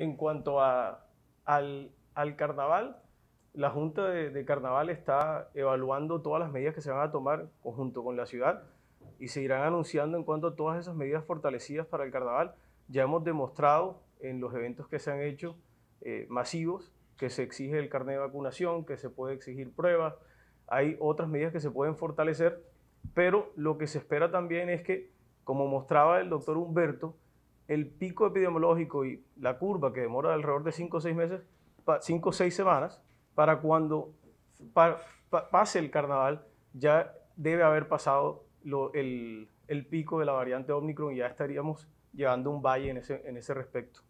en cuanto a, al, carnaval, la Junta de, Carnaval está evaluando todas las medidas que se van a tomar junto con la ciudad y se irán anunciando en cuanto a todas esas medidas fortalecidas para el carnaval. Ya hemos demostrado en los eventos que se han hecho eh, masivos que se exige el carnet de vacunación, que se puede exigir pruebas, hay otras medidas que se pueden fortalecer, pero lo que se espera también es que, como mostraba el doctor Humberto, el pico epidemiológico y la curva que demora alrededor de 5 o 6 meses, 5 o 6 semanas, para cuando pase el carnaval ya debe haber pasado el, pico de la variante Omicron y ya estaríamos llegando un valle en ese respecto.